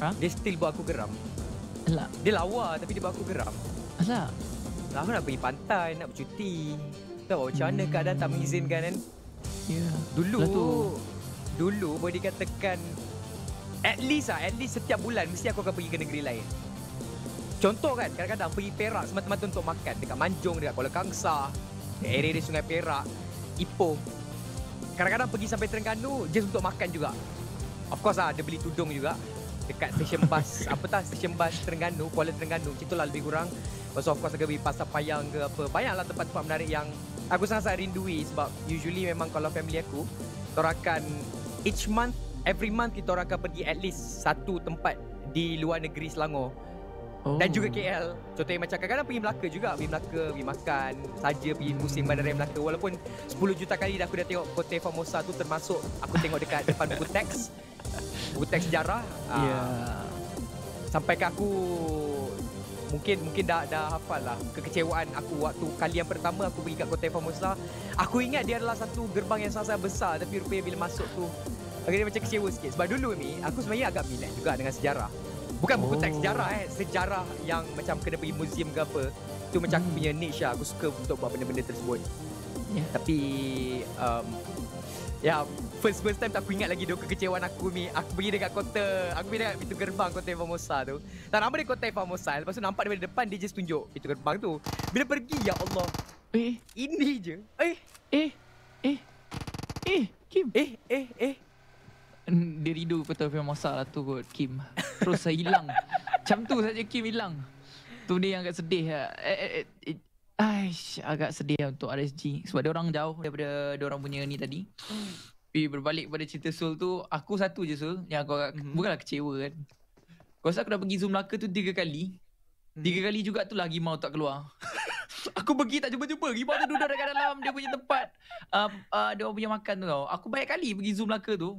Ha? Dia still buat aku geram. Alah. Dia lawa tapi dia buat aku geram. Alah. Lah, aku nak pergi pantai, nak bercuti. Tahu macam mana hmm. keadaan tak mengizinkan kan? Ya. Yeah. Dulu, tu. dulu boleh dikatakan at least ah, at least setiap bulan mesti aku akan pergi ke negeri lain. Contoh kan, kadang-kadang pergi Perak semata-mata untuk makan dekat Manjung, dekat Kuala Kangsa, area di Sungai Perak, Ipoh. Kadang-kadang pergi sampai Terengganu just untuk makan juga. Of course lah, dia beli tudung juga dekat stesen bas apa tah stesen bas Terengganu Kuala Terengganu macam itulah lebih kurang so of course pergi pasar payang ke apa banyaklah tempat-tempat menarik yang aku sangat-sangat rindui sebab usually memang kalau family aku kita akan each month every month kita akan pergi at least satu tempat di luar negeri Selangor Oh. Dan juga oh. KL Contohnya macam kadang-kadang pergi Melaka juga Pergi Melaka, pergi makan Saja pergi musim hmm. bandar Melaka Walaupun 10 juta kali aku dah tengok Kota Formosa tu Termasuk aku tengok dekat depan buku teks Buku teks sejarah. Ah. Ya. Yeah. Sampai ke aku mungkin mungkin dah dah hafal lah kekecewaan aku waktu kali yang pertama aku pergi kat Kota Formosa. Aku ingat dia adalah satu gerbang yang sangat-sangat besar tapi rupanya bila masuk tu aku macam kecewa sikit. Sebab dulu ni aku sebenarnya agak minat juga dengan sejarah. Bukan buku oh. teks sejarah eh, sejarah yang macam kena pergi museum ke apa. Tu macam hmm. aku punya niche lah. Aku suka untuk buat benda-benda tersebut. Yeah. Tapi um, Ya, yeah, first first time tak aku ingat lagi dok kekecewaan aku ni. Aku pergi dekat kota, aku pergi dekat itu gerbang kota Famosa tu. Tak nama dia kota Famosa. Lepas tu nampak dari depan dia just tunjuk itu gerbang tu. Bila pergi ya Allah. Eh, ini je. Eh, eh, eh. Eh, Kim. Eh, eh, eh. Dia rindu kota Famosa lah tu kot, Kim. Terus saya hilang. Macam tu saja Kim hilang. Tu dia yang agak sedih lah. Eh, eh, eh. Aish, agak sedih lah untuk RSG sebab dia orang jauh daripada dia orang punya ni tadi. Hmm. Tapi mm. berbalik pada cerita Sul tu, aku satu je Sul yang aku agak mm. bukanlah kecewa kan. Kau rasa aku dah pergi Zoom Melaka tu tiga kali. Mm. Tiga kali juga tu lagi mau tak keluar. aku pergi tak jumpa-jumpa. Gimau tu duduk dekat dalam dia punya tempat. Uh, uh, dia punya makan tu tau. Aku banyak kali pergi Zoom Melaka tu.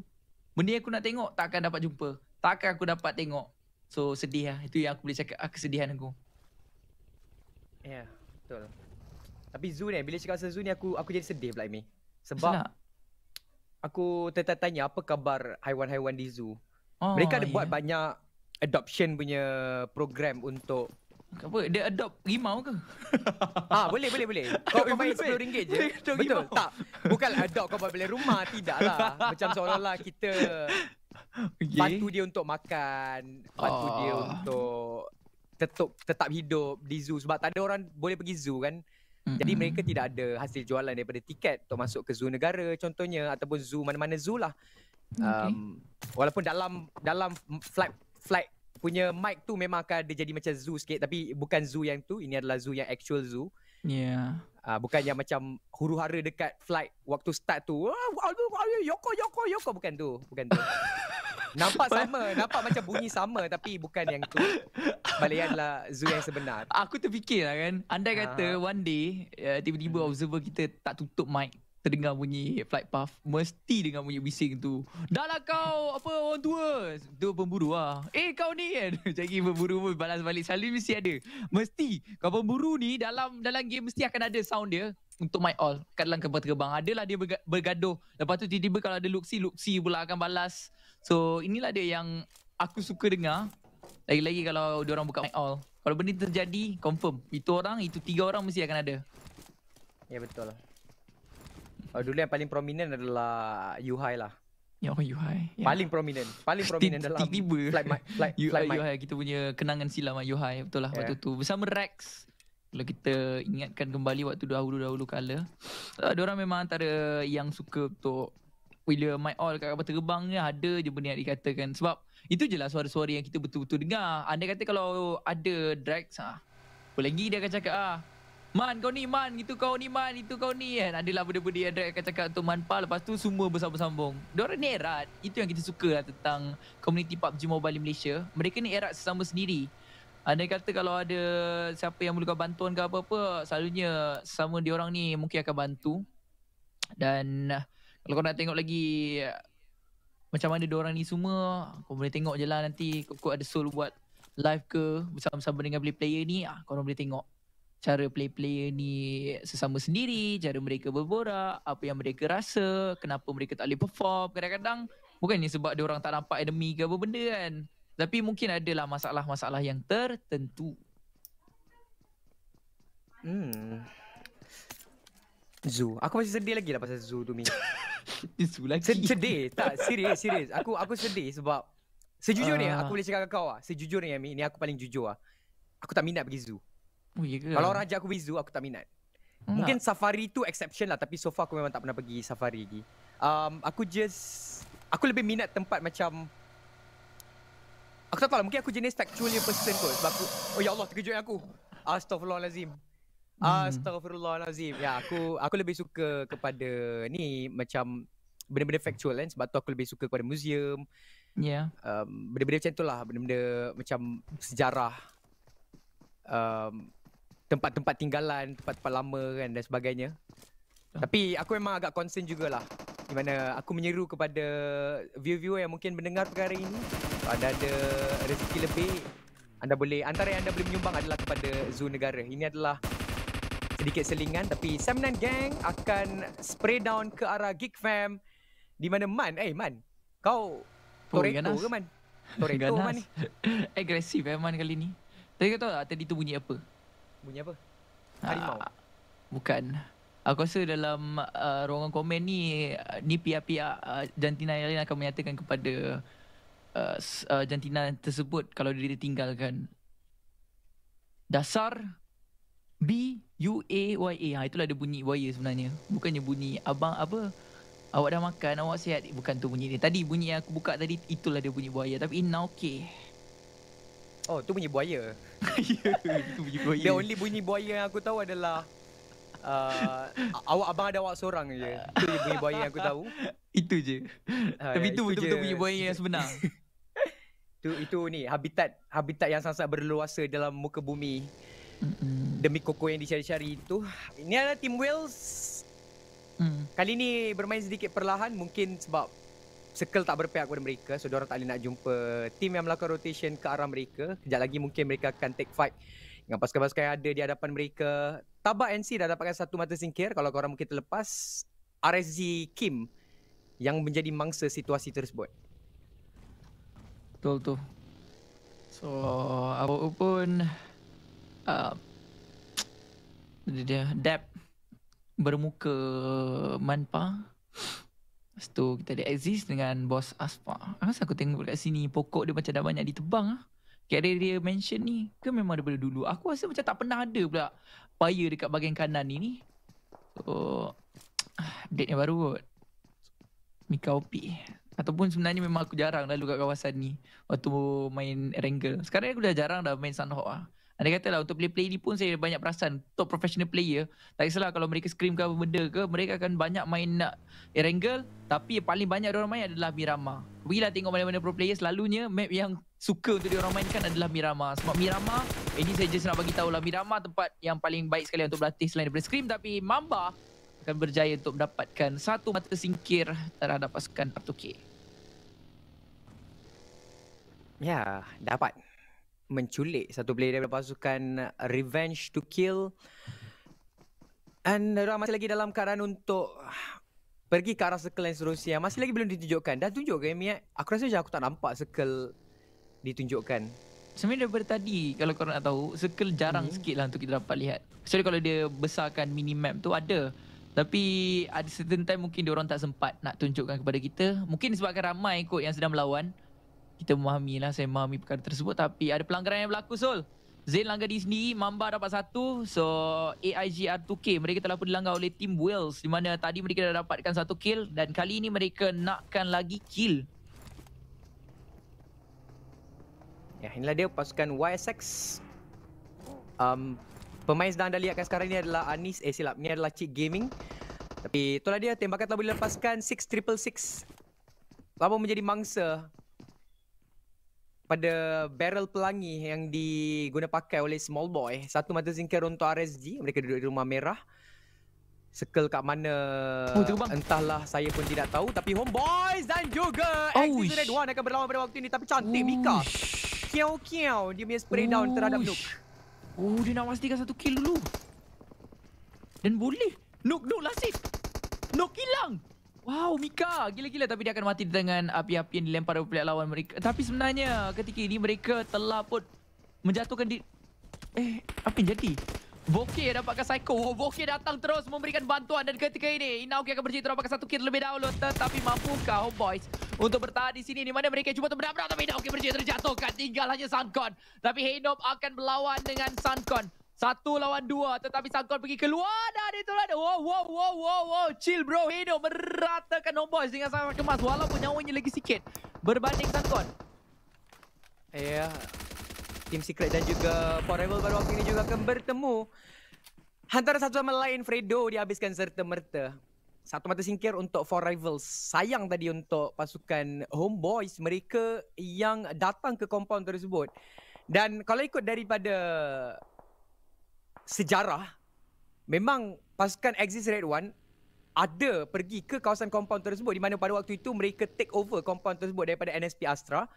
Benda yang aku nak tengok takkan dapat jumpa. Takkan aku dapat tengok. So sedih lah. Itu yang aku boleh cakap ah, kesedihan aku. Ya. Yeah. Betul. Tapi zoo ni, bila cakap pasal zoo ni aku aku jadi sedih pula ni. Sebab Silah. aku tertanya apa khabar haiwan-haiwan di zoo. Oh, Mereka ada yeah. buat banyak adoption punya program untuk apa? Dia adopt rimau ke? Ah, boleh boleh boleh. Kau kau bayar RM10 je. Boleh, Betul. Rimau. Tak. Bukan adopt kau boleh rumah tidaklah. Macam seolah-olah kita okay. bantu dia untuk makan, bantu oh. dia ah. untuk tetap tetap hidup di zoo sebab tak ada orang boleh pergi zoo kan. Mm-hmm. Jadi mereka tidak ada hasil jualan daripada tiket untuk masuk ke zoo negara contohnya ataupun zoo mana-mana zoo lah. Mm, okay. Um, walaupun dalam dalam flight flight punya mic tu memang akan ada jadi macam zoo sikit tapi bukan zoo yang tu ini adalah zoo yang actual zoo. Yeah. Uh, bukan yang macam huru-hara dekat flight waktu start tu. Yoko yoko yoko bukan tu, bukan tu. Nampak sama Nampak macam bunyi sama Tapi bukan yang tu Balian lah Zoo yang sebenar Aku terfikir lah kan Andai ah. kata uh-huh. One day uh, Tiba-tiba hmm. observer kita Tak tutup mic Terdengar bunyi Flight path Mesti dengar bunyi bising tu dah lah kau Apa orang tua Tu pemburu lah Eh kau ni kan Jadi pemburu pun Balas balik Selalu mesti ada Mesti Kau pemburu ni Dalam dalam game Mesti akan ada sound dia untuk my all kat dalam kebang terbang adalah dia bergaduh lepas tu tiba-tiba kalau ada luksi luksi pula akan balas So inilah dia yang aku suka dengar. Lagi-lagi kalau dia orang buka mic all. Kalau benda terjadi, confirm. Itu orang, itu tiga orang mesti akan ada. Ya yeah, betul. Oh, dulu yang paling prominent adalah Yuhai lah. Ya oh, Yuhai. Yeah. Paling prominent. Paling prominent adalah. Tiba. flight mic. Flight, flight mic. Yuhai, kita punya kenangan silam lah, Yuhai. Betul lah yeah. waktu ya. tu. Bersama Rex. Kalau kita ingatkan kembali waktu dahulu-dahulu kala. Uh, diorang memang antara yang suka untuk bila my all kat kapal terbang ni ada je benda yang dikatakan sebab itu je lah suara-suara yang kita betul-betul dengar anda kata kalau ada drag ha, ah, apa lagi dia akan cakap ah Man kau ni Man itu kau ni Man itu kau ni kan lah benda-benda yang drag akan cakap untuk Man Pal lepas tu semua bersambung-sambung diorang ni erat itu yang kita suka lah tentang community PUBG Mobile di Malaysia mereka ni erat sesama sendiri anda kata kalau ada siapa yang perlukan bantuan ke apa-apa selalunya sama diorang ni mungkin akan bantu dan kalau kau nak tengok lagi macam mana dia orang ni semua, kau boleh tengok je lah nanti kau ada soul buat live ke bersama-sama dengan play player ni, ah, kau boleh tengok cara play player ni sesama sendiri, cara mereka berborak, apa yang mereka rasa, kenapa mereka tak boleh perform. Kadang-kadang bukan ni sebab dia orang tak nampak enemy ke apa benda kan. Tapi mungkin ada lah masalah-masalah yang tertentu. Hmm. Zoo. Aku masih sedih lagi lah pasal zoo tu mi. zoo lagi. Sed- sedih. Tak, serius, serius. Aku aku sedih sebab sejujurnya uh. aku boleh cakap kau ah. Sejujurnya mi, ni aku paling jujur ah. Aku tak minat pergi zoo. Oh, yeah. Kalau orang ajak aku pergi zoo, aku tak minat. Enggak. Mungkin safari tu exception lah, tapi so far aku memang tak pernah pergi safari lagi. Um, aku just aku lebih minat tempat macam Aku tak tahu lah, mungkin aku jenis textual person kot sebab aku Oh ya Allah terkejut aku Astaghfirullahalazim Ah, hmm. Astaghfirullahalazim. Ya, aku aku lebih suka kepada ni macam benda-benda factual kan sebab tu aku lebih suka kepada museum. Ya. Yeah. Um, benda-benda macam itulah, benda-benda macam sejarah. Um, tempat-tempat tinggalan, tempat-tempat lama kan dan sebagainya. Oh. Tapi aku memang agak concern jugalah di mana aku menyeru kepada viewer-viewer yang mungkin mendengar perkara ini anda ada rezeki lebih anda boleh antara yang anda boleh menyumbang adalah kepada zoo negara ini adalah sedikit selingan tapi Samnan Gang akan spray down ke arah Geek Fam di mana Man, eh Man, kau Toreto ke Man? Toreto Man ni? Agresif eh Man kali ni. Tapi kau tahu tak tadi tu bunyi apa? Bunyi apa? Harimau? Uh, bukan. Aku rasa dalam uh, ruangan komen ni, ah, ni pia-pia uh, jantina yang akan menyatakan kepada uh, uh, jantina tersebut kalau dia ditinggalkan. Dasar B U A Y A. Ha itulah dia bunyi buaya sebenarnya. Bukannya bunyi abang apa? Awak dah makan, awak sihat. Bukan tu bunyi dia. Tadi bunyi yang aku buka tadi itulah dia bunyi buaya tapi in okay. Oh, tu bunyi buaya. ya, itu bunyi buaya. The only bunyi buaya yang aku tahu adalah uh, awak abang ada awak seorang je. Itu je bunyi buaya yang aku tahu. itu je. Ha, tapi itu, itu betul bunyi buaya yang sebenar. itu itu ni habitat habitat yang sangat berluasa dalam muka bumi. Demi koko yang dicari-cari itu Ini adalah tim Wales mm. Kali ini bermain sedikit perlahan Mungkin sebab Circle tak berpihak kepada mereka So diorang tak boleh nak jumpa Tim yang melakukan rotation ke arah mereka Kejap lagi mungkin mereka akan take fight Dengan pasukan-pasukan yang ada di hadapan mereka Tabak NC dah dapatkan satu mata singkir Kalau korang mungkin terlepas RSZ Kim Yang menjadi mangsa situasi tersebut Betul tu So apa pun Uh, dia dia dab bermuka manpa Lepas tu kita ada exist dengan bos Aspa. Rasa aku tengok kat sini pokok dia macam dah banyak ditebang ah. Kira dia mention ni ke memang daripada dulu. Aku rasa macam tak pernah ada pula paya dekat bahagian kanan ni ni. So, update yang baru kot. Mikaupi. Ataupun sebenarnya memang aku jarang lalu kat kawasan ni. Waktu main Rangel. Sekarang aku dah jarang dah main Sunhawk lah. Anda kata lah untuk play play ni pun saya banyak perasan top professional player tak kisahlah kalau mereka scream ke apa benda ke mereka akan banyak main nak erangle tapi yang paling banyak orang main adalah Mirama. Bila tengok mana-mana pro player selalunya map yang suka untuk diorang mainkan adalah Mirama. Sebab Mirama, ini eh, saya just nak bagi tahu lah Mirama tempat yang paling baik sekali untuk berlatih selain daripada scream tapi Mamba akan berjaya untuk mendapatkan satu mata singkir terhadap pasukan r 2 Yeah, dapat menculik satu player daripada pasukan Revenge to Kill. And mereka masih lagi dalam keadaan untuk pergi ke arah circle yang seterusnya. Masih lagi belum ditunjukkan. Dah tunjuk ke Emiat? Aku rasa macam aku tak nampak circle ditunjukkan. Sebenarnya daripada tadi, kalau korang nak tahu, circle jarang hmm. sikit lah untuk kita dapat lihat. So kalau dia besarkan minimap tu, ada. Tapi ada certain time mungkin dia orang tak sempat nak tunjukkan kepada kita. Mungkin sebabkan ramai kot yang sedang melawan kita memahami lah saya memahami perkara tersebut tapi ada pelanggaran yang berlaku Sol Zain langgar di sini, Mamba dapat satu so AIG R2K mereka telah pun dilanggar oleh tim Wales di mana tadi mereka dah dapatkan satu kill dan kali ini mereka nakkan lagi kill Ya, inilah dia pasukan YSX. Um, pemain sedang anda lihatkan sekarang ini adalah Anis. Eh, silap. Ini adalah Cik Gaming. Tapi itulah dia. Tembakan telah boleh lepaskan. 6666. Lama menjadi mangsa pada barrel pelangi yang diguna pakai oleh small boy satu mata zinker untuk RSG mereka duduk di rumah merah sekel kat mana oh, entahlah saya pun tidak tahu tapi homeboys dan juga oh, Axis Red One akan berlawan pada waktu ini tapi cantik Oish. Mika kiau kiau dia punya spray Oish. down terhadap Nook oh dia nak pastikan satu kill dulu dan boleh Nook Nook lasik Nook hilang Wow, Mika. Gila-gila tapi dia akan mati dengan api-api yang dilempar dari pihak lawan mereka. Tapi sebenarnya ketika ini mereka telah pun menjatuhkan di... Eh, apa yang jadi? Voke dapatkan Psycho. Oh, Voke datang terus memberikan bantuan dan ketika ini Inaoki akan bercerita dapatkan satu kit lebih dahulu. Tetapi mampukah oh boys untuk bertahan di sini di mana mereka cuba untuk menabrak tapi Inaoki bercerita terjatuhkan. Tinggal hanya Suncon. Tapi Hinop akan berlawan dengan Suncon. Satu lawan dua tetapi Sangkon pergi keluar dan itu ada. Wow, wow, wow, wow, wow. Chill bro. Hino meratakan Nomboys dengan sangat cemas walaupun nyawanya lagi sikit berbanding Sangkon. Ya, yeah. Team Secret dan juga Forever baru waktu ini juga akan bertemu. Hantaran satu sama lain Fredo dihabiskan serta-merta. Satu mata singkir untuk Four Rivals. Sayang tadi untuk pasukan Homeboys mereka yang datang ke compound tersebut. Dan kalau ikut daripada sejarah memang pasukan Axis Red One ada pergi ke kawasan compound tersebut di mana pada waktu itu mereka take over compound tersebut daripada NSP Astra.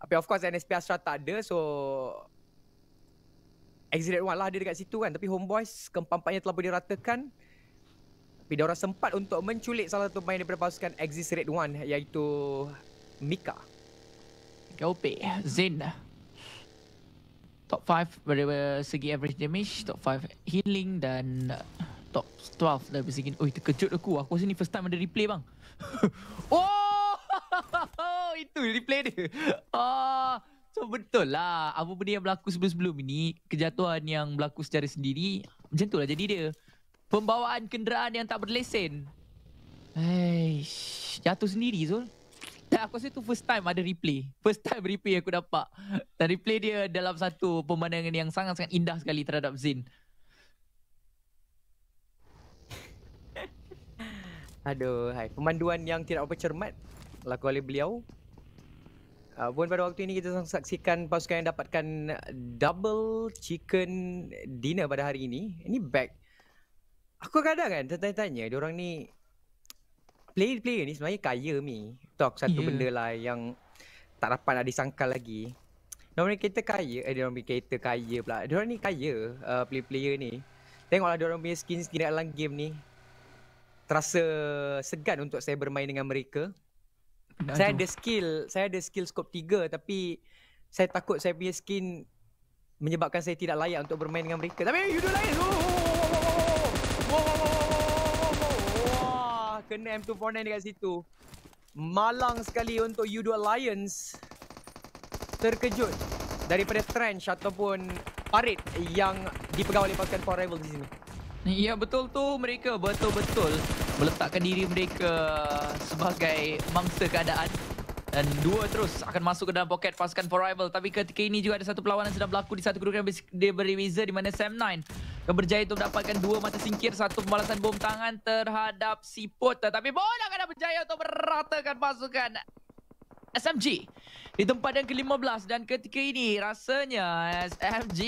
Tapi of course NSP Astra tak ada so Axis Red One lah ada dekat situ kan tapi homeboys keempat-empatnya telah pun diratakan tapi diorang sempat untuk menculik salah satu pemain daripada pasukan Axis Red One iaitu Mika. Gopi, Zin top 5 dari uh, segi average damage, top 5 healing dan uh, top 12 dari segi Oh, terkejut aku. Aku rasa ni first time ada replay bang. oh! Itu replay dia. Oh, so betul lah. Apa benda yang berlaku sebelum-sebelum ini, kejatuhan yang berlaku secara sendiri, macam tu lah jadi dia. Pembawaan kenderaan yang tak berlesen. Hei, jatuh sendiri Zul. So. Tak, aku rasa tu first time ada replay. First time replay aku dapat. Dan replay dia dalam satu pemandangan yang sangat-sangat indah sekali terhadap Zin. Aduh, hai. Pemanduan yang tidak apa cermat laku oleh beliau. Uh, ah, pun pada waktu ini kita saksikan pasukan yang dapatkan double chicken dinner pada hari ini. Ini bag. Aku kadang kan tertanya, tanya diorang ni player-player ni sebenarnya kaya mi. Tu aku satu yeah. benda lah yang tak dapat nak disangkal lagi. Diorang ni kereta kaya, eh diorang punya kereta kaya pula. Diorang ni kaya uh, player-player ni. Tengoklah diorang punya skin-skin dalam game ni. Terasa segan untuk saya bermain dengan mereka. Dan saya ada skill, saya ada skill scope 3 tapi saya takut saya punya skin menyebabkan saya tidak layak untuk bermain dengan mereka. Tapi you do like it. Oh, oh, oh, oh, oh. Oh, oh, oh. oh, oh kena M249 dekat situ. Malang sekali untuk U2 Alliance. Terkejut daripada trench ataupun parit yang dipegang oleh pasukan Four Rivals di sini. Ya betul tu mereka betul-betul meletakkan diri mereka sebagai mangsa keadaan. Dan dua terus akan masuk ke dalam poket pasukan Four Rivals. Tapi ketika ini juga ada satu perlawanan sedang berlaku di satu kedudukan yang diberi di mana Sam 9 kau berjaya untuk mendapatkan dua mata singkir Satu pembalasan bom tangan terhadap Siput Tetapi Bon akan berjaya untuk meratakan pasukan SMG Di tempat yang ke-15 Dan ketika ini rasanya SMG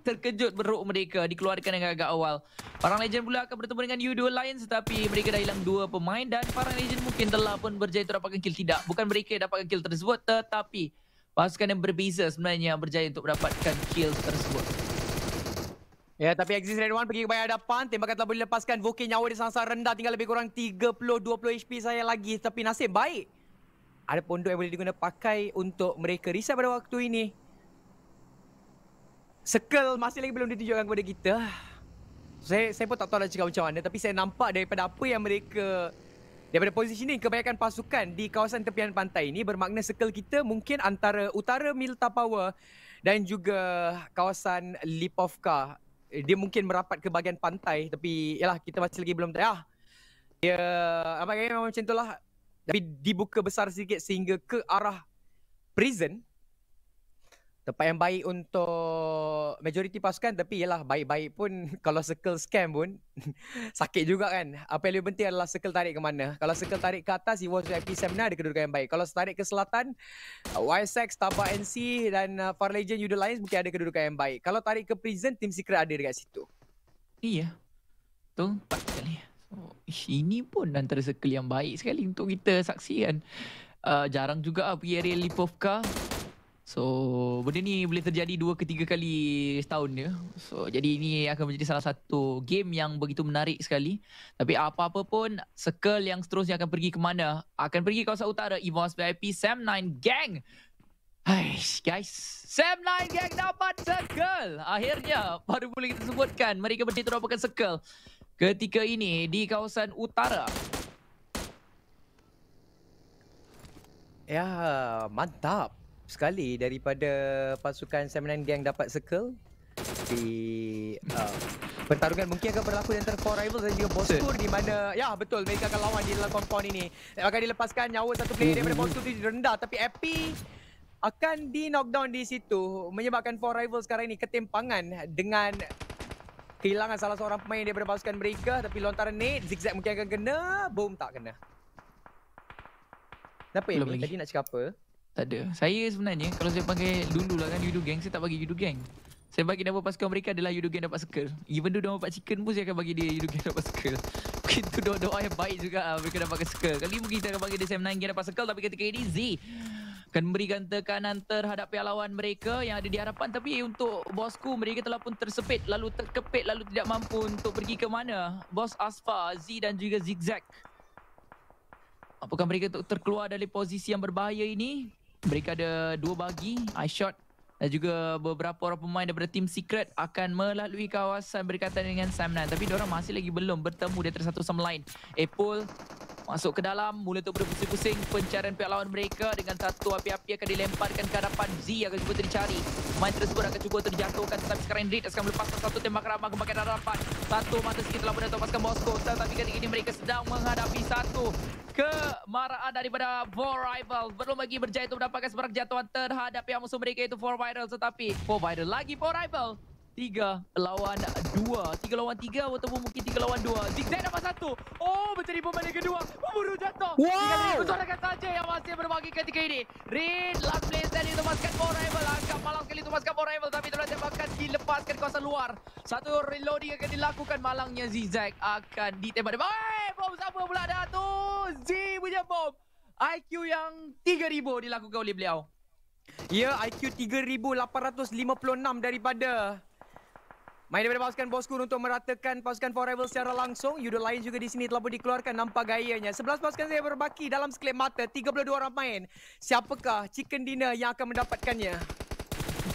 terkejut beruk mereka Dikeluarkan dengan agak awal Parang Legend pula akan bertemu dengan U2 Lions Tetapi mereka dah hilang dua pemain Dan Parang Legend mungkin telah pun berjaya untuk dapatkan kill Tidak, bukan mereka dapatkan kill tersebut Tetapi pasukan yang berbeza sebenarnya Berjaya untuk mendapatkan kill tersebut Ya, tapi Axis Red One pergi ke bayar depan. Tembakan telah boleh lepaskan. Vokin nyawa dia sangat rendah. Tinggal lebih kurang 30-20 HP saya lagi. Tapi nasib baik. Ada pondok yang boleh diguna pakai untuk mereka risau pada waktu ini. Sekel masih lagi belum ditunjukkan kepada kita. Saya saya pun tak tahu nak cakap macam mana. Tapi saya nampak daripada apa yang mereka... Daripada posisi ini, kebanyakan pasukan di kawasan tepian pantai ini bermakna sekel kita mungkin antara utara Milta Power dan juga kawasan Lipovka Eh, dia mungkin merapat ke bahagian pantai tapi yalah kita masih lagi belum dah. Ya, apa kaya macam itulah tapi dibuka besar sikit sehingga ke arah prison tempat yang baik untuk majoriti pasukan tapi ialah baik-baik pun kalau circle scam pun sakit juga kan apa yang lebih penting adalah circle tarik ke mana kalau circle tarik ke atas he was VIP seminar ada kedudukan yang baik kalau tarik ke selatan uh, YSX Tabak NC dan uh, Far Legend Yudel Lions mungkin ada kedudukan yang baik kalau tarik ke prison tim secret ada dekat situ iya tu empat kali oh, ini pun antara circle yang baik sekali untuk kita saksikan uh, jarang juga uh, PRL Lipovka So benda ni boleh terjadi dua ke tiga kali setahun dia. So jadi ini akan menjadi salah satu game yang begitu menarik sekali. Tapi apa-apa pun, circle yang seterusnya akan pergi ke mana? Akan pergi ke kawasan utara, Evos VIP Sam9 Gang. Hai guys, Sam9 Gang dapat circle. Akhirnya baru boleh kita sebutkan mereka berdiri terobokan circle. Ketika ini di kawasan utara. Ya, mantap sekali daripada pasukan Seminan Gang dapat circle di uh, pertarungan mungkin akan berlaku di antara 4 rivals dan juga Boskur di mana ya betul mereka akan lawan di dalam compound ini akan dilepaskan nyawa satu player mhm. daripada Boskur di rendah tapi Epi akan di knockdown di situ menyebabkan 4 rivals sekarang ini ketimpangan dengan kehilangan salah seorang pemain daripada pasukan mereka tapi lontaran nade zigzag mungkin akan kena boom tak kena kenapa Belum Amy tadi nak cakap apa tak ada. Saya sebenarnya kalau saya panggil dulu lah kan Yudu Gang, saya tak bagi Yudu Gang. Saya bagi nama pasukan mereka adalah Yudu Gang dapat circle. Even tu dia dapat chicken pun saya akan bagi dia Yudu Gang dapat circle. Mungkin tu doa-doa yang baik juga lah mereka dapat circle. Kali mungkin kita akan bagi dia Sam Nine Gang dapat circle tapi ketika ini Z akan memberikan tekanan terhadap pihak lawan mereka yang ada di harapan tapi untuk bosku mereka telah pun tersepit lalu terkepit lalu tidak mampu untuk pergi ke mana bos Asfa, Z dan juga Zigzag apakah mereka untuk terkeluar dari posisi yang berbahaya ini mereka ada dua bagi I shot dan juga beberapa orang pemain daripada tim Secret akan melalui kawasan berkaitan dengan Sam 9 tapi orang masih lagi belum bertemu dari satu sama lain Apple Masuk ke dalam, mula untuk berpusing-pusing pencarian pihak lawan mereka dengan satu api-api akan dilemparkan ke hadapan Z akan cuba tercari. Main tersebut akan cuba terjatuhkan tetapi sekarang Reed akan melepaskan satu tembak ramah kemakan hadapan. Satu mata sikit telah berhasil lepaskan Bosco tetapi ketika ini mereka sedang menghadapi satu kemarahan daripada Four Rival. Belum lagi berjaya untuk mendapatkan sebarang jatuhan terhadap pihak musuh mereka itu Four Viral tetapi Four Viral lagi Four Rival. Tiga lawan dua. Tiga lawan tiga ataupun mungkin tiga lawan dua. Zigzag nombor satu. Oh, menjadi pemain yang kedua. Pemburu oh, jatuh. Wow. Tinggal Rin saja yang masih berbagi ketika ini. Rin, last play stand ditemaskan for rival. Angkat malam kali masukkan for rival. Tapi telah akan dilepaskan kawasan luar. Satu reloading akan dilakukan. Malangnya Zigzag akan ditembak. Dia hey, bom siapa pula dah tu? Z punya bom. IQ yang 3,000 dilakukan oleh beliau. Ya, IQ 3,856 daripada Main daripada pasukan Boskun untuk meratakan pasukan Four Rivals secara langsung. Yudo lain juga di sini telah pun dikeluarkan nampak gayanya. Sebelas pasukan saya berbaki dalam sekelip mata. 32 orang main. Siapakah Chicken Dinner yang akan mendapatkannya?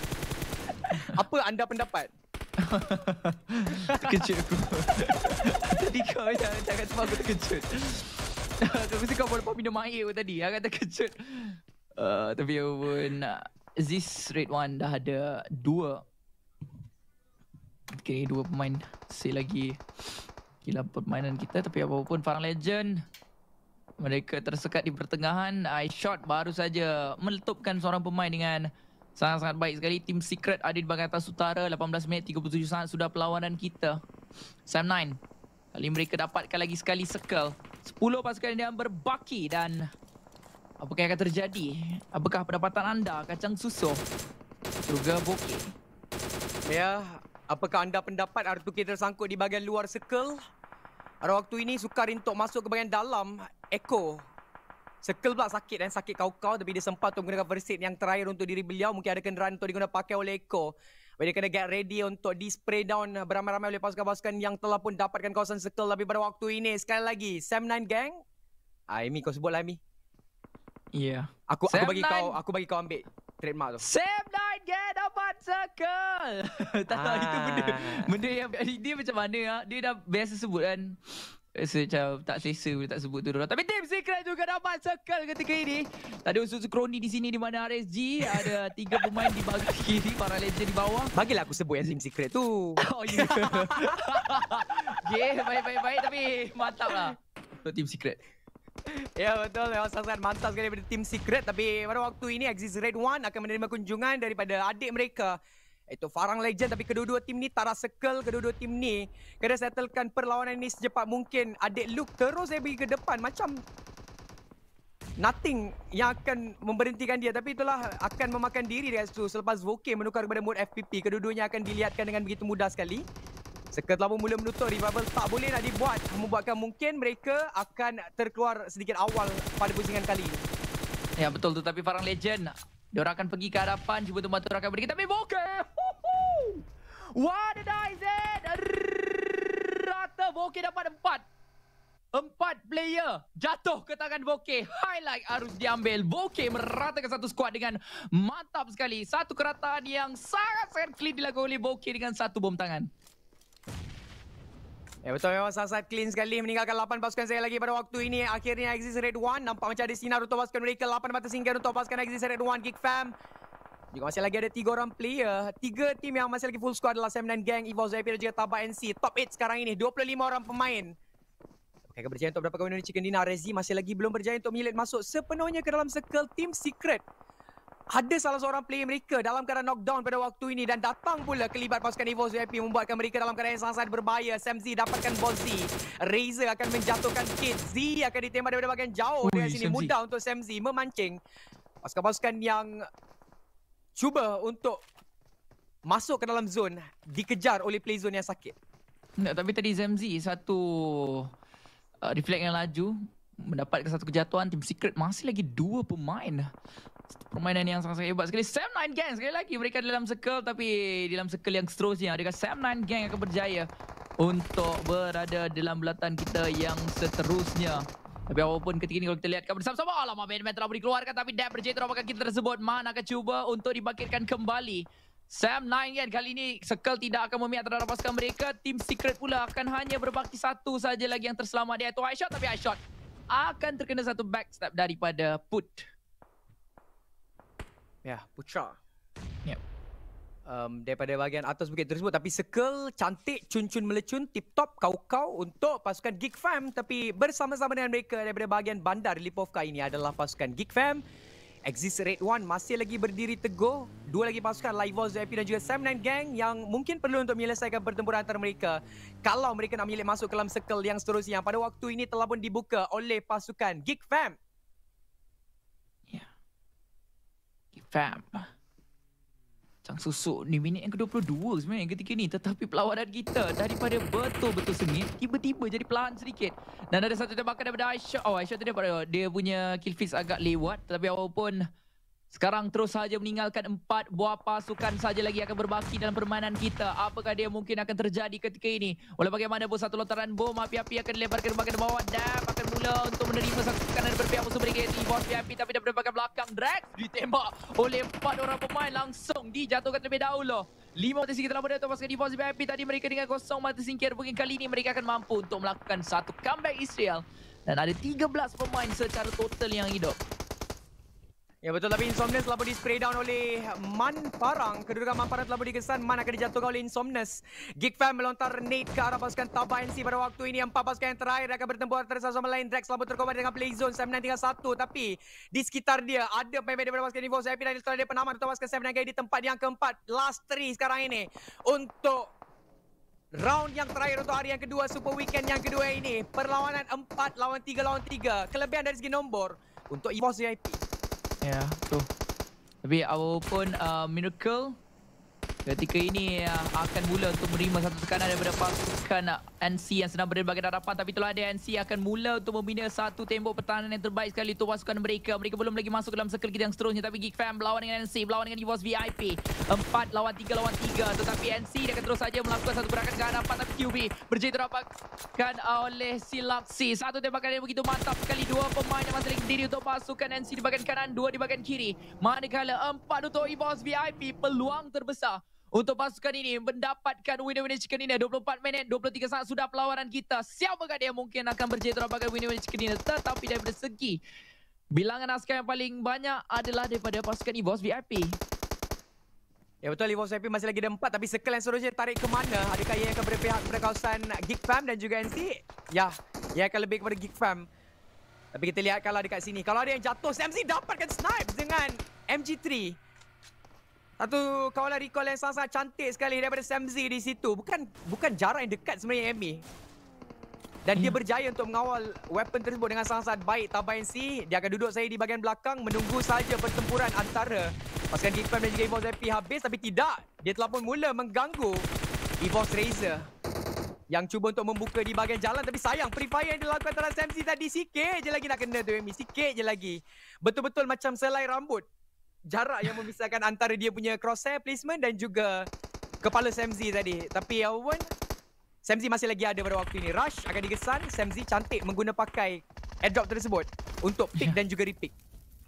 Apa anda pendapat? terkejut aku. tadi kau yang cakap semua aku terkejut. Kau mesti kau boleh pop minum air pun tadi. Aku terkejut. Uh, tapi pun, uh, Z Straight One dah ada dua Mungkin dua pemain Masih lagi Gila permainan kita Tapi apapun Farang Legend Mereka tersekat di pertengahan I shot baru saja Meletupkan seorang pemain dengan Sangat-sangat baik sekali Tim Secret ada di bahagian atas utara 18 minit 37 saat Sudah perlawanan kita Sam 9 Kali mereka dapatkan lagi sekali circle 10 pasukan yang berbaki dan apa yang akan terjadi? Apakah pendapatan anda kacang susu? Juga bokeh Ya, Apakah anda pendapat R2K tersangkut di bahagian luar sekel Ada waktu ini sukar untuk masuk ke bahagian dalam. Eko sekel pula sakit dan sakit kau-kau tapi dia sempat untuk menggunakan first yang terakhir untuk diri beliau. Mungkin ada kenderaan untuk digunakan pakai oleh Eko Tapi dia kena get ready untuk di spray down beramai-ramai oleh pasukan-pasukan yang telah pun dapatkan kawasan sekel lebih pada waktu ini. Sekali lagi, Sam9 gang. Ah, Amy kau sebutlah Amy. Ya. Yeah. Aku, aku bagi kau aku bagi kau ambil trademark tu. Sam9 gang, Sakal Tak tahu itu benda Benda yang eh, Dia macam mana ha? Dia dah biasa sebut kan Rasa macam tak selesa bila tak sebut tu dulu. Tapi tim Secret juga dapat sakal ketika ini. Tak ada usus kroni di sini di mana RSG. Ada tiga pemain di bahagian kiri, para legend di bawah. Bagilah aku sebut yang tim Secret tu. Oh, ya. Yeah. baik-baik-baik tapi mantap lah. Untuk tim Secret. Ya betul memang sangat mantap sekali daripada tim Secret tapi pada waktu ini Exis Red One akan menerima kunjungan daripada adik mereka itu Farang Legend tapi kedua-dua tim ni Tara Circle kedua-dua tim ni kena settlekan perlawanan ini secepat mungkin adik Luke terus dia pergi ke depan macam nothing yang akan memberhentikan dia tapi itulah akan memakan diri dia tu selepas Voke menukar kepada mode FPP kedua-duanya akan dilihatkan dengan begitu mudah sekali Circle telah pun mula menutup revival tak boleh nak dibuat membuatkan mungkin mereka akan terkeluar sedikit awal pada pusingan kali ini. Ya betul tu tapi Farang Legend diorang akan pergi ke hadapan cuba tu matur akan pergi tapi bokeh. What a dice it. Rata bokeh dapat empat. Empat player jatuh ke tangan Bokeh. Highlight harus diambil. Bokeh meratakan satu squad dengan mantap sekali. Satu kerataan yang sangat-sangat clean dilakukan oleh Bokeh dengan satu bom tangan. Eh betul memang sangat-sangat clean sekali meninggalkan 8 pasukan saya lagi pada waktu ini Akhirnya Exis Red one. nampak macam ada sinar untuk pasukan mereka 8 mata singgah untuk pasukan Exis Red one Geek Fam Juga masih lagi ada tiga orang player Tiga tim yang masih lagi full squad adalah Sam dan Gang, Evo, Zip dan juga Taba NC Top 8 sekarang ini 25 orang pemain Mereka berjaya untuk mendapatkan Winner Chicken Dinner Rezi masih lagi belum berjaya untuk milik masuk sepenuhnya ke dalam circle Team Secret ada salah seorang player mereka dalam keadaan knockdown pada waktu ini dan datang pula kelibat pasukan EVOS VIP membuatkan mereka dalam keadaan yang sangat-sangat berbahaya. Samzi dapatkan Bozzi. Razor akan menjatuhkan Kit. Z akan ditembak daripada bagian jauh Ui, dari sini. Samzi. Mudah untuk Samzi memancing pasukan-pasukan yang cuba untuk masuk ke dalam zone dikejar oleh play zone yang sakit. Nah, tapi tadi Samzi satu uh, reflect yang laju mendapatkan satu kejatuhan tim secret masih lagi dua pemain permainan yang sangat-sangat hebat sekali Sam 9 Gang sekali lagi mereka dalam circle tapi dalam circle yang seterusnya mereka Sam 9 Gang akan berjaya untuk berada dalam belatan kita yang seterusnya tapi apapun ketika ini kalau kita lihat kabar sama-sama Alamak Batman telah dikeluarkan tapi Dab berjaya terhadap kita tersebut Mana akan cuba untuk dibangkitkan kembali Sam 9 kan kali ini circle tidak akan memihak terhadap pasukan mereka Team Secret pula akan hanya berbakti satu saja lagi yang terselamat Dia itu high shot tapi high shot akan terkena satu backstep daripada Put. Ya, yeah, Putra. Yep. Um, daripada bahagian atas bukit tersebut tapi sekel cantik cun-cun melecun tip top kau-kau untuk pasukan Geek Fam tapi bersama-sama dengan mereka daripada bahagian bandar Lipovka ini adalah pasukan Geek Fam Exist Red One masih lagi berdiri teguh dua lagi pasukan Live Voice VIP dan juga Sam Nine Gang yang mungkin perlu untuk menyelesaikan pertempuran antara mereka kalau mereka nak milik masuk ke dalam circle yang seterusnya yang pada waktu ini telah pun dibuka oleh pasukan Geek Fam Fam. Sang susu ni minit yang ke-22 sebenarnya yang ketika ni tetapi perlawanan kita daripada betul-betul sengit tiba-tiba jadi pelan sedikit dan ada satu tembakan daripada Aisyah oh Aisyah tadi dia punya kill agak lewat tetapi apa pun sekarang terus saja meninggalkan empat buah pasukan saja lagi akan berbaki dalam permainan kita. Apakah dia mungkin akan terjadi ketika ini? Oleh bagaimana pun satu lontaran bom api-api akan dilebarkan bahagian bawah. Dan akan mula untuk menerima satu tekanan pihak musuh berikut. Ibu api-api tapi daripada bagian belakang. Drag ditembak oleh empat orang pemain langsung dijatuhkan terlebih dahulu. Lima mata singkir telah berada untuk di defense api Tadi mereka dengan kosong mata singkir. Mungkin kali ini mereka akan mampu untuk melakukan satu comeback Israel. Dan ada 13 pemain secara total yang hidup. Ya betul tapi Insomnus telah pun di spray down oleh Man Parang. Kedudukan Man Parang telah pun dikesan. Man akan dijatuhkan oleh Insomnus. Geek Fam melontar Nate ke arah pasukan Taba NC pada waktu ini. Empat pasukan yang terakhir akan bertemu antara satu sama lain. Drax telah pun terkobat dengan play zone. Sam tinggal satu. Tapi di sekitar dia ada pemain daripada pasukan Evo. Saya pindah dari penama untuk pasukan Sam Nantinga di tempat yang keempat. Last three sekarang ini untuk Round yang terakhir untuk hari yang kedua Super Weekend yang kedua ini Perlawanan empat lawan tiga lawan tiga Kelebihan dari segi nombor Untuk Evo VIP Yeah, ya, true. Tapi aku pun uh, miracle Ketika ini ah, akan mula untuk menerima satu tekanan daripada pasukan NC yang sedang berada bagian hadapan tapi telah ada NC akan mula untuk membina satu tembok pertahanan yang terbaik sekali untuk pasukan mereka. Mereka belum lagi masuk dalam circle kita yang seterusnya tapi Geek Fam berlawan dengan NC, berlawan dengan Evos VIP. empat lawan tiga lawan tiga tetapi NC dia akan terus saja melakukan satu gerakan ke hadapan tapi QB berjaya terapakan ah, oleh Silapsi. Satu tembakan yang begitu mantap sekali dua pemain yang masih diri untuk pasukan NC di bahagian kanan, dua di bahagian kiri. Manakala 4 untuk Evos VIP peluang terbesar untuk pasukan ini mendapatkan winner-winner chicken dinner 24 minit 23 saat sudah perlawanan kita siapakah dia mungkin akan berjaya sebagai winner-winner chicken dinner tetapi daripada segi bilangan askar yang paling banyak adalah daripada pasukan EVOS VIP Ya betul, Evo VIP masih lagi ada empat tapi circle yang seterusnya tarik ke mana? Adakah ia akan berpihak kepada kawasan Geek Fam dan juga NC? Ya, ia akan lebih kepada Geek Fam. Tapi kita lihat kalau dekat sini. Kalau ada yang jatuh, MC dapatkan snipe dengan MG3. Satu kawalan recall yang sangat cantik sekali daripada Sam Z di situ. Bukan bukan jarak yang dekat sebenarnya Amy. Dan dia berjaya untuk mengawal weapon tersebut dengan sangat-sangat baik Tabayan C. Dia akan duduk saya di bahagian belakang menunggu saja pertempuran antara pasukan Gipem dan juga Evo Zepi habis tapi tidak. Dia telah pun mula mengganggu Evo Razor. Yang cuba untuk membuka di bahagian jalan tapi sayang Free Fire yang dilakukan terhadap Sam Z tadi sikit je lagi nak kena tu Amy. Sikit je lagi. Betul-betul macam selai rambut jarak yang memisahkan antara dia punya crosshair placement dan juga kepala Samzi tadi. Tapi Owen, Samzi masih lagi ada pada waktu ini. Rush akan digesan. Samzi cantik menggunakan pakai airdrop tersebut untuk pick yeah. dan juga repick.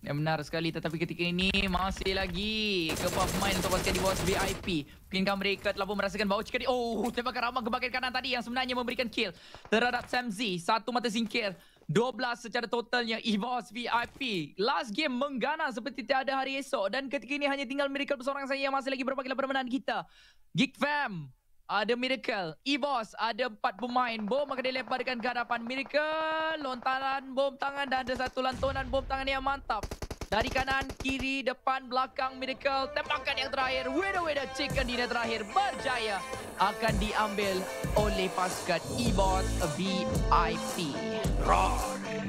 Ya benar sekali tetapi ketika ini masih lagi ke main untuk pasukan di bawah VIP. Mungkinkah mereka telah pun merasakan bahawa jika Oh, tembakan ramah ke bagian kanan tadi yang sebenarnya memberikan kill terhadap Samzi. Satu mata singkir 12 secara totalnya EVOS VIP. Last game menggana seperti tiada hari esok dan ketika ini hanya tinggal Miracle bersorang saja yang masih lagi berbagi dalam permainan kita. Geek Fam ada Miracle. EVOS ada empat pemain. Bom akan dilemparkan ke hadapan Miracle. Lontaran bom tangan dan ada satu lantunan bom tangan yang mantap. Dari kanan, kiri, depan, belakang, medical, Tembakan yang terakhir. Widow-widow chicken dinner terakhir berjaya. Akan diambil oleh pasukan e VIP. Roar.